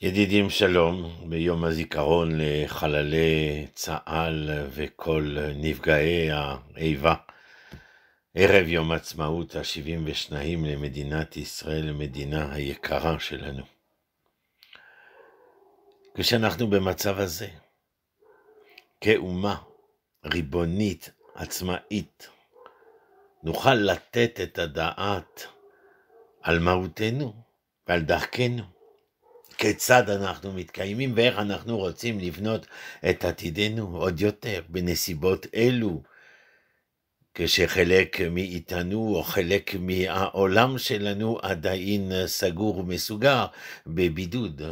ידידים שלום, ביום הזיכרון לחללי צה"ל וכל נפגעי האיבה, ערב יום עצמאות ה-72 למדינת ישראל, המדינה היקרה שלנו. כשאנחנו במצב הזה, כאומה ריבונית, עצמאית, נוכל לתת את הדעת על מהותנו ועל דרכנו. כיצד אנחנו מתקיימים ואיך אנחנו רוצים לבנות את עתידנו עוד יותר בנסיבות אלו, כשחלק מאיתנו או חלק מהעולם שלנו עדיין סגור ומסוגר בבידוד.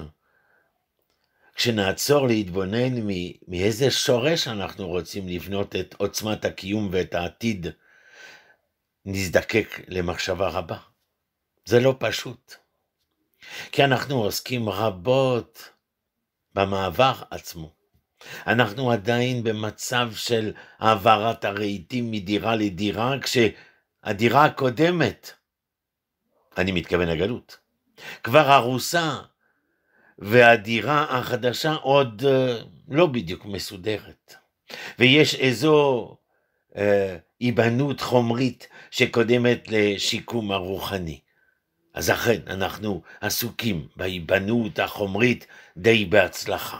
כשנעצור להתבונן מאיזה שורש אנחנו רוצים לבנות את עוצמת הקיום ואת העתיד, נזדקק למחשבה רבה. זה לא פשוט. כי אנחנו עוסקים רבות במעבר עצמו. אנחנו עדיין במצב של העברת הרהיטים מדירה לדירה, כשהדירה הקודמת, אני מתכוון לגלות, כבר הרוסה, והדירה החדשה עוד אה, לא בדיוק מסודרת. ויש איזו אה, היבנות אה, חומרית שקודמת לשיקום הרוחני. אז אכן, אנחנו עסוקים בהיבנות החומרית די בהצלחה.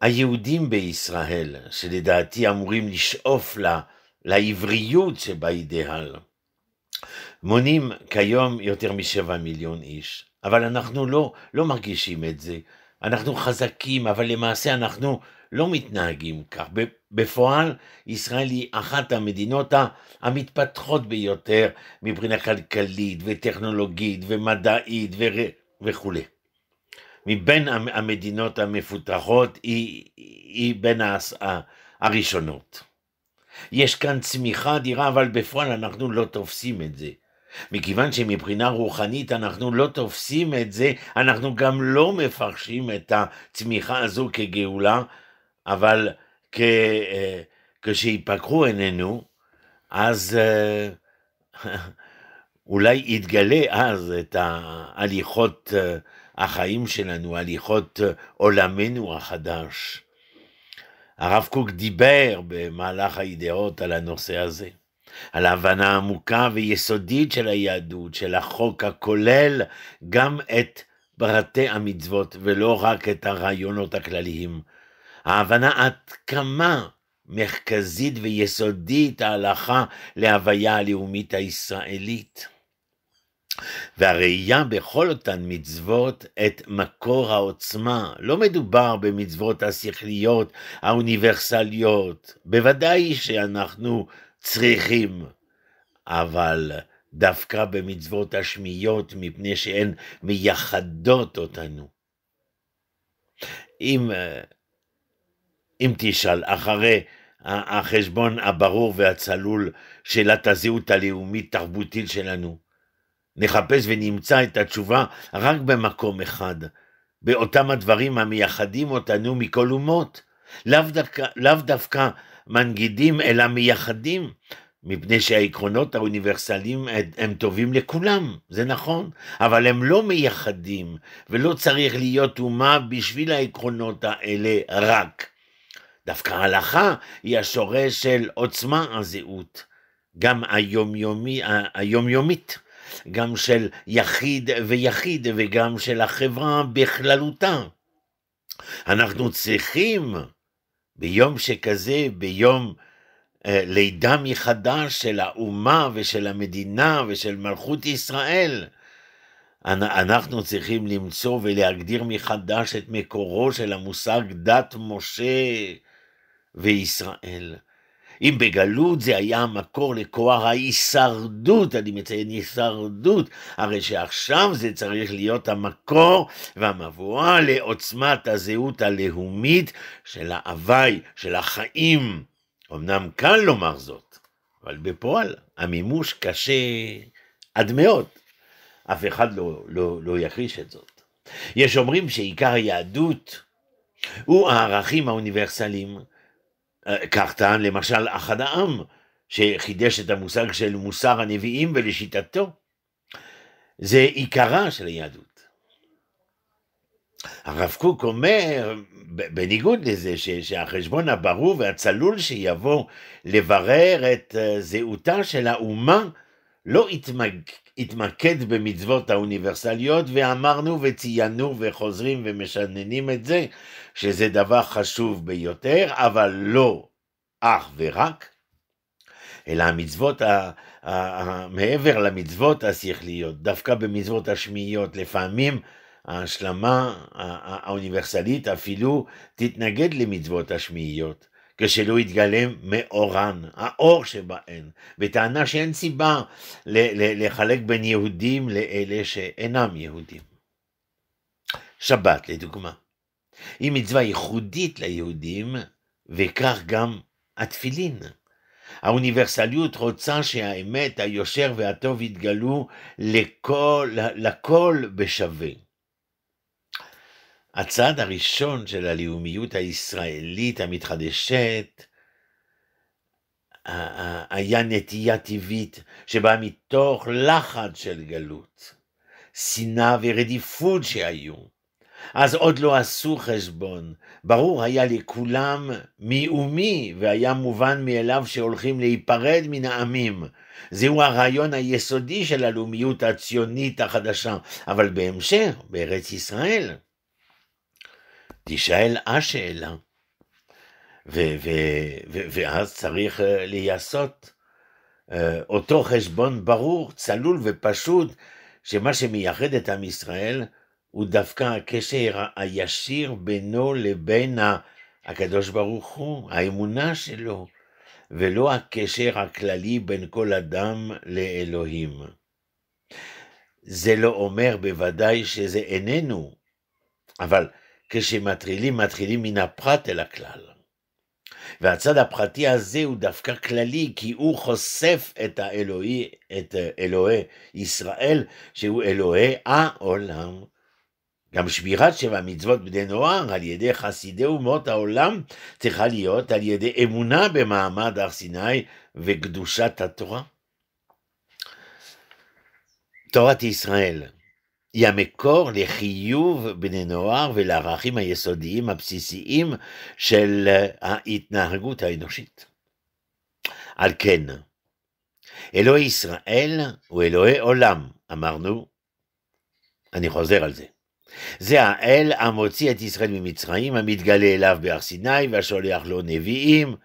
היהודים בישראל, שלדעתי אמורים לשאוף לה, לעבריות שבאידאל, מונים כיום יותר משבע מיליון איש, אבל אנחנו לא, לא מרגישים את זה, אנחנו חזקים, אבל למעשה אנחנו לא מתנהגים כך. בפועל, ישראל היא אחת המדינות המתפתחות ביותר מבחינה כלכלית וטכנולוגית ומדעית ור... וכולי. מבין המדינות המפותחות היא, היא בין הראשונות. יש כאן צמיחה אדירה, אבל בפועל אנחנו לא תופסים את זה. מכיוון שמבחינה רוחנית אנחנו לא תופסים את זה, אנחנו גם לא מפרשים את הצמיחה הזו כגאולה, אבל כ... אה, כשיפקחו עינינו, אז אה, אולי יתגלה אז את הליכות אה, החיים שלנו, הליכות עולמנו החדש. הרב קוק דיבר במהלך האידאות על הנושא הזה. על ההבנה העמוקה ויסודית של היהדות, של החוק הכולל גם את פרטי המצוות ולא רק את הרעיונות הכלליים. ההבנה עד כמה מרכזית ויסודית ההלכה להוויה הלאומית הישראלית. והראייה בכל אותן מצוות את מקור העוצמה. לא מדובר במצוות השכליות האוניברסליות. בוודאי שאנחנו צריכים, אבל דווקא במצוות השמיות, מפני שהן מייחדות אותנו. אם, אה, אם תשאל אחרי החשבון הברור והצלול, שאלת הזהות הלאומית-תרבותית שלנו, נחפש ונמצא את התשובה רק במקום אחד, באותם הדברים המייחדים אותנו מכל אומות, לאו דווקא, לאו דווקא מנגידים אלא מייחדים, מפני שהעקרונות האוניברסליים הם טובים לכולם, זה נכון, אבל הם לא מייחדים, ולא צריך להיות אומה בשביל העקרונות האלה רק. דווקא ההלכה היא השורש של עוצמה הזהות, גם היומיומי, היומיומית, גם של יחיד ויחיד וגם של החברה בכללותה. אנחנו צריכים ביום שכזה, ביום אה, לידה מחדש של האומה ושל המדינה ושל מלכות ישראל, אנחנו צריכים למצוא ולהגדיר מחדש את מקורו של המושג דת משה וישראל. אם בגלות זה היה המקור לכוח ההישרדות, אני מציין הישרדות, הרי שעכשיו זה צריך להיות המקור והמבואה לעוצמת הזהות הלאומית של ההווי, של החיים. אמנם קל לומר זאת, אבל בפועל המימוש קשה עד מאוד. אף אחד לא, לא, לא יחריש את זאת. יש אומרים שעיקר היהדות הוא הערכים האוניברסליים כך טען למשל אחד העם, שחידש את המושג של מוסר הנביאים ולשיטתו, זה עיקרה של היהדות. הרב קוק אומר, בניגוד לזה ש, שהחשבון הברור והצלול שיבוא לברר את אה, זהותה של האומה, לא יתמק, התמקד במצוות האוניברסליות, ואמרנו וציינו וחוזרים ומשננים את זה, שזה דבר חשוב ביותר, אבל לא אך ורק, אלא המצוות, ה, מעבר למצוות השכליות, דווקא במצוות השמיעיות, לפעמים ההשלמה האוניברסלית אפילו תתנגד למצוות השמיעיות. כשלא יתגלם מאורן, האור שבהן, וטענה שאין סיבה לחלק בין יהודים לאלה שאינם יהודים. שבת לדוגמה, היא מצווה ייחודית ליהודים, וכך גם התפילין. האוניברסליות רוצה שהאמת, היושר והטוב יתגלו לכל, לכל בשווה. הצעד הראשון של הלאומיות הישראלית המתחדשת היה נטייה טבעית שבאה מתוך לחץ של גלות, שנאה ורדיפות שהיו. אז עוד לא עשו חשבון, ברור היה לכולם מי ומי, והיה מובן מאליו שהולכים להיפרד מן העמים. זהו הרעיון היסודי של הלאומיות הציונית החדשה, אבל בהמשך, בארץ ישראל, תישאל השאלה, ו- ו- ו- ואז צריך אה, להיעשות אה, אותו חשבון ברור, צלול ופשוט, שמה שמייחד את עם ישראל הוא דווקא הקשר הישיר בינו לבין הקדוש ברוך הוא, האמונה שלו, ולא הקשר הכללי בין כל אדם לאלוהים. זה לא אומר בוודאי שזה איננו, אבל כשמטרילים, מטרילים מן הפרט אל הכלל. והצד הפרטי הזה הוא דווקא כללי, כי הוא חושף את האלוהי, את אלוהי ישראל, שהוא אלוהי העולם. גם שמירת שבע מצוות בני נוער על ידי חסידי אומות העולם צריכה להיות על ידי אמונה במעמד הר סיני וקדושת התורה. תורת ישראל היא המקור לחיוב בני נוער ולערכים היסודיים הבסיסיים של ההתנהגות האנושית. על כן, אלוהי ישראל הוא אלוהי עולם, אמרנו, אני חוזר על זה. זה האל המוציא את ישראל ממצרים, המתגלה אליו בהר סיני והשולח לו נביאים,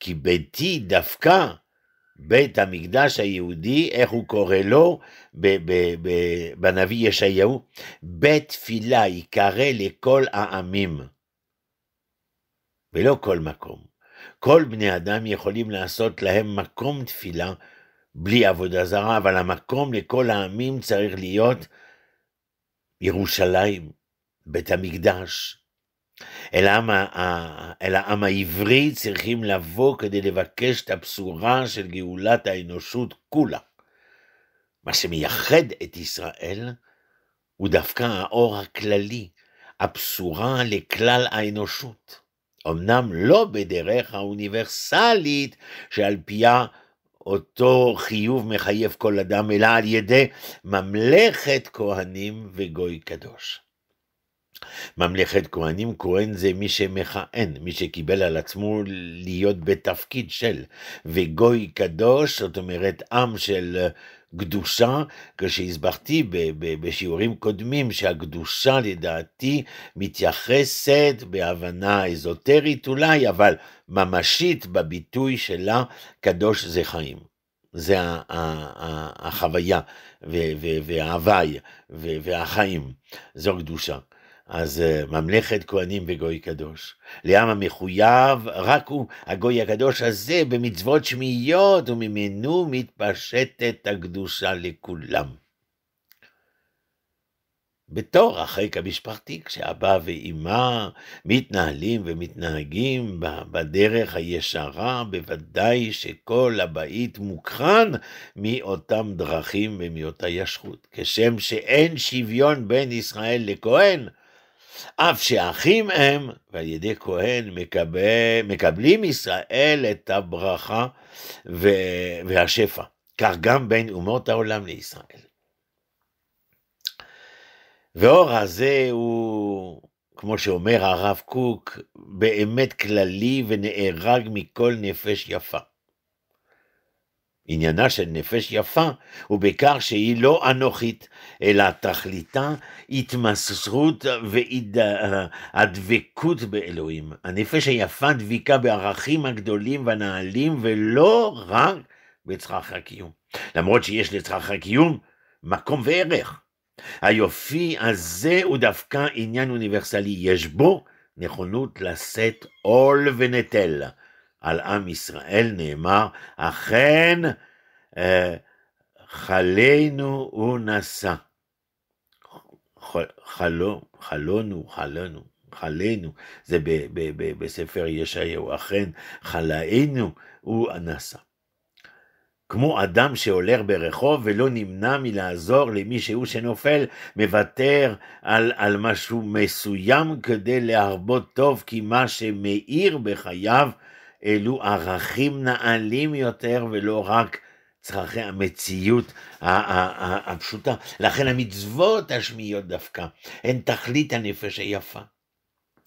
כי ביתי דווקא בית המקדש היהודי, איך הוא קורא לו ב- ב- ב- בנביא ישעיהו? בית תפילה ייקרא לכל העמים, ולא כל מקום. כל בני אדם יכולים לעשות להם מקום תפילה בלי עבודה זרה, אבל המקום לכל העמים צריך להיות ירושלים, בית המקדש, אל העם, אל העם העברי צריכים לבוא כדי לבקש את הבשורה של גאולת האנושות כולה. מה שמייחד את ישראל הוא דווקא האור הכללי, הבשורה לכלל האנושות. אמנם לא בדרך האוניברסלית שעל פיה אותו חיוב מחייב כל אדם, אלא על ידי ממלכת כהנים וגוי קדוש. ממלכת כהנים, כהן זה מי שמכהן, מי שקיבל על עצמו להיות בתפקיד של, וגוי קדוש, זאת אומרת עם של קדושה, כשהסברתי בשיעורים קודמים שהקדושה לדעתי מתייחסת בהבנה אזוטרית אולי, אבל ממשית בביטוי שלה, קדוש זה חיים. זה החוויה וההוואי והחיים, זו קדושה. אז אה, ממלכת כהנים וגוי קדוש. לעם המחויב, רק הוא, הגוי הקדוש הזה, במצוות שמיות, וממנו מתפשטת הקדושה לכולם. בתור החיק המשפחתי, כשאבא ואימא מתנהלים ומתנהגים בדרך הישרה, בוודאי שכל הבית מוקרן מאותם דרכים ומאותה ישרות. כשם שאין שוויון בין ישראל לכהן, אף שאחים הם, ועל ידי כהן מקבל, מקבלים ישראל את הברכה ו, והשפע, כך גם בין אומות העולם לישראל. ואור הזה הוא, כמו שאומר הרב קוק, באמת כללי ונהרג מכל נפש יפה. עניינה של נפש יפה הוא בכך שהיא לא אנוכית, אלא תכליתה התמסרות והדבקות באלוהים. הנפש היפה דביקה בערכים הגדולים והנעלים ולא רק בצרך הקיום. למרות שיש לצרך הקיום מקום וערך. היופי הזה הוא דווקא עניין אוניברסלי, יש בו נכונות לשאת עול ונטל. על עם ישראל נאמר, אכן אה, חלנו הוא נשא. חלון, חלונו, חלנו, חלינו, זה ב, ב, ב, בספר ישעיהו, אכן חלאינו הוא נשא. כמו אדם שעולר ברחוב ולא נמנע מלעזור למי שהוא שנופל, מוותר על, על משהו מסוים כדי להרבות טוב, כי מה שמאיר בחייו אלו ערכים נעלים יותר ולא רק צרכי המציאות הפשוטה. לכן המצוות השמיות דווקא הן תכלית הנפש היפה.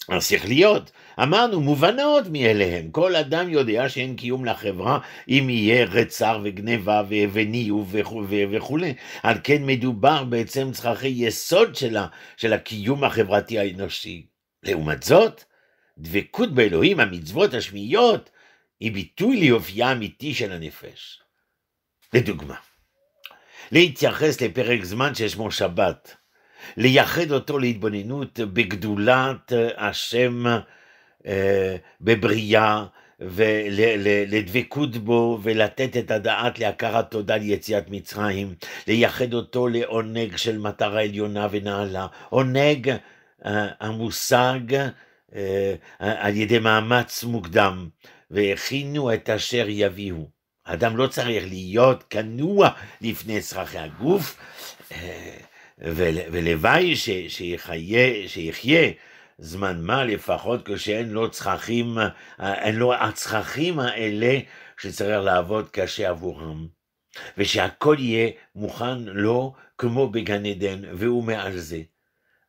השכליות, אמרנו, מובנות מאליהן. כל אדם יודע שאין קיום לחברה אם יהיה רצר וגניבה וניוב וכולי. וכו, על כן מדובר בעצם צרכי יסוד שלה, של הקיום החברתי האנושי. לעומת זאת, דבקות באלוהים, המצוות השביעיות, היא ביטוי ליופייה האמיתי של הנפש. לדוגמה, להתייחס לפרק זמן ששמו שבת, לייחד אותו להתבוננות בגדולת השם אה, בבריאה, ולדבקות בו ולתת את הדעת להכרת תודה ליציאת מצרים, לייחד אותו לעונג של מטרה עליונה ונעלה. עונג, אה, המושג אה, אה, על ידי מאמץ מוקדם, והכינו את אשר יביאו. האדם לא צריך להיות כנוע לפני צרכי הגוף, אה, ולוואי שיחיה, שיחיה זמן מה לפחות כשאין לו צרכים, אה, אין לו הצרכים האלה שצריך לעבוד קשה עבורם, ושהכל יהיה מוכן לו כמו בגן עדן, והוא מעל זה.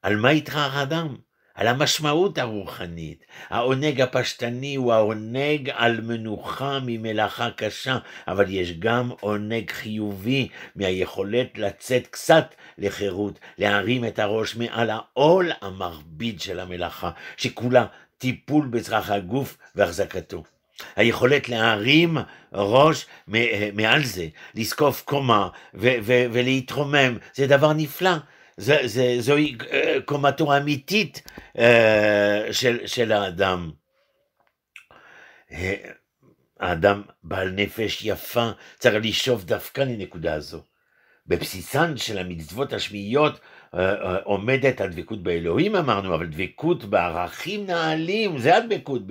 על מה יתרח אדם? על המשמעות הרוחנית. העונג הפשטני הוא העונג על מנוחה ממלאכה קשה, אבל יש גם עונג חיובי מהיכולת לצאת קצת לחירות, להרים את הראש מעל העול המרביד של המלאכה, שכולה טיפול בצרך הגוף והחזקתו. היכולת להרים ראש מעל זה, לזקוף קומה ולהתרומם, זה דבר נפלא. זה, זה, זוהי אה, קומתו האמיתית אה, של, של האדם. אה, האדם בעל נפש יפה צריך לשאוף דווקא לנקודה הזו. בבסיסן של המצוות השמיעיות אה, אה, עומדת הדבקות באלוהים אמרנו, אבל דבקות בערכים נעלים, זה הדבקות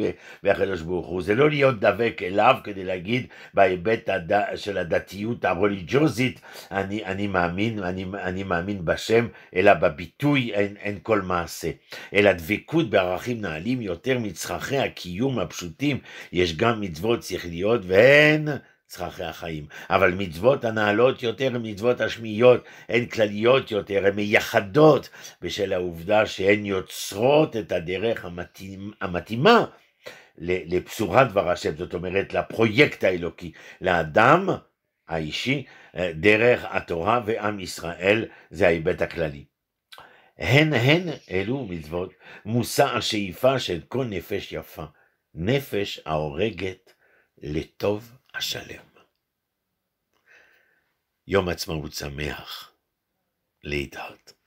בהקדוש ברוך הוא, זה לא להיות דבק אליו כדי להגיד בהיבט הד... של הדתיות הרוליג'וזית, אני, אני מאמין, אני, אני מאמין בשם, אלא בביטוי אין, אין כל מעשה, אלא דבקות בערכים נעלים יותר מצרכי הקיום הפשוטים, יש גם מצוות שכליות והן צרכי החיים, אבל מצוות הנעלות יותר הן מצוות השמיעיות, הן כלליות יותר, הן מייחדות בשל העובדה שהן יוצרות את הדרך המתאים, המתאימה לבשורת דבר השם, זאת אומרת לפרויקט האלוקי, לאדם האישי, אה, דרך התורה ועם ישראל, זה ההיבט הכללי. הן הן אלו מצוות מושא השאיפה של כל נפש יפה, נפש ההורגת לטוב השלם. יום עצמאות שמח להתהד.